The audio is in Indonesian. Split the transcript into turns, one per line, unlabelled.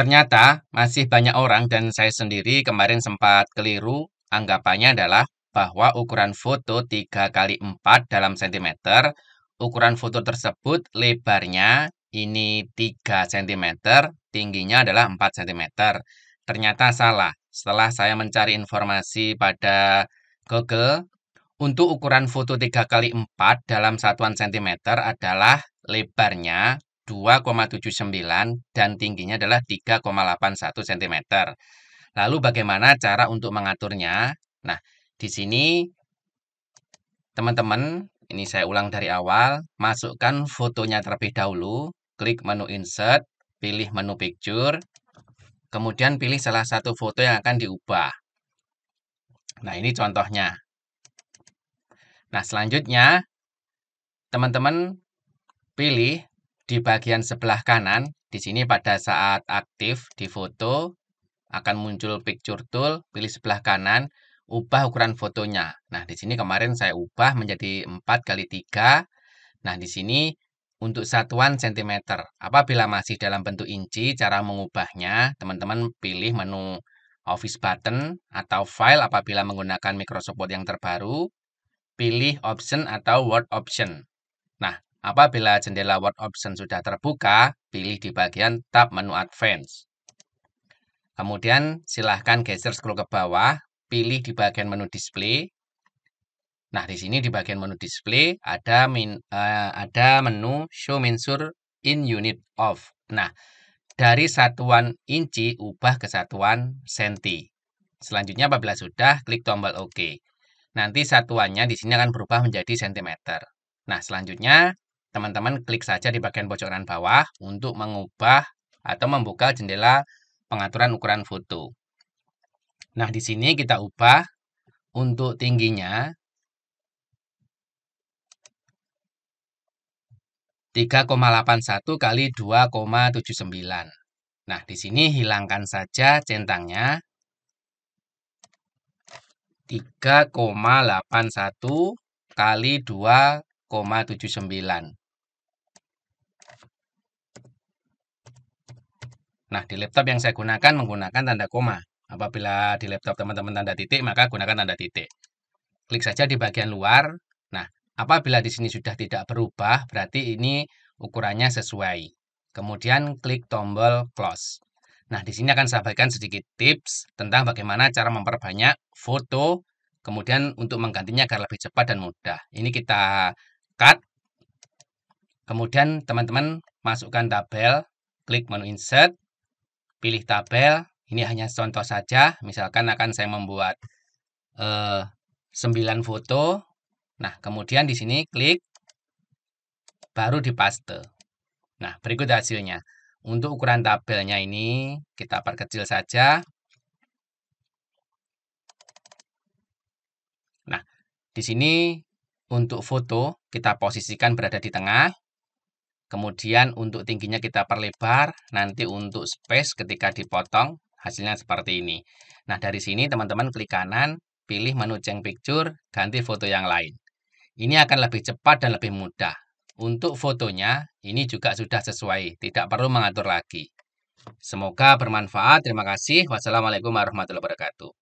Ternyata masih banyak orang dan saya sendiri kemarin sempat keliru anggapannya adalah bahwa ukuran foto 3 kali 4 dalam cm, ukuran foto tersebut lebarnya ini 3 cm, tingginya adalah 4 cm. Ternyata salah. Setelah saya mencari informasi pada Google, untuk ukuran foto 3 kali 4 dalam satuan cm adalah lebarnya 2,79 dan tingginya adalah 3,81 cm. Lalu bagaimana cara untuk mengaturnya? Nah, di sini teman-teman, ini saya ulang dari awal, masukkan fotonya terlebih dahulu, klik menu insert, pilih menu picture, kemudian pilih salah satu foto yang akan diubah. Nah, ini contohnya. Nah, selanjutnya teman-teman pilih di bagian sebelah kanan, di sini pada saat aktif di foto, akan muncul picture tool, pilih sebelah kanan, ubah ukuran fotonya. Nah, di sini kemarin saya ubah menjadi 4 kali 3. Nah, di sini untuk satuan sentimeter. Apabila masih dalam bentuk inci, cara mengubahnya, teman-teman pilih menu Office Button atau File apabila menggunakan Microsoft Word yang terbaru. Pilih Option atau Word Option. Nah, Apabila jendela Word Option sudah terbuka, pilih di bagian tab menu Advance. Kemudian silahkan geser scroll ke bawah, pilih di bagian menu Display. Nah, di sini di bagian menu Display ada min, uh, ada menu Show Mensure in Unit of. Nah, dari satuan inci ubah ke satuan senti. Selanjutnya apabila sudah, klik tombol OK. Nanti satuannya di sini akan berubah menjadi sentimeter. Nah, selanjutnya teman-teman klik saja di bagian pojok bawah untuk mengubah atau membuka jendela pengaturan ukuran foto. Nah, di sini kita ubah untuk tingginya 3,81 kali 2,79. Nah, di sini hilangkan saja centangnya 3,81 kali 2,79. Nah, di laptop yang saya gunakan menggunakan tanda koma. Apabila di laptop teman-teman tanda titik, maka gunakan tanda titik. Klik saja di bagian luar. Nah, apabila di sini sudah tidak berubah, berarti ini ukurannya sesuai. Kemudian klik tombol close. Nah, di sini akan saya bagikan sedikit tips tentang bagaimana cara memperbanyak foto, kemudian untuk menggantinya agar lebih cepat dan mudah. Ini kita cut, kemudian teman-teman masukkan tabel, klik menu insert, pilih tabel. Ini hanya contoh saja. Misalkan akan saya membuat eh, 9 foto. Nah, kemudian di sini klik baru di paste. Nah, berikut hasilnya. Untuk ukuran tabelnya ini kita perkecil saja. Nah, di sini untuk foto kita posisikan berada di tengah. Kemudian untuk tingginya kita perlebar, nanti untuk space ketika dipotong, hasilnya seperti ini. Nah, dari sini teman-teman klik kanan, pilih menu change picture, ganti foto yang lain. Ini akan lebih cepat dan lebih mudah. Untuk fotonya, ini juga sudah sesuai, tidak perlu mengatur lagi. Semoga bermanfaat. Terima kasih. Wassalamualaikum warahmatullahi wabarakatuh.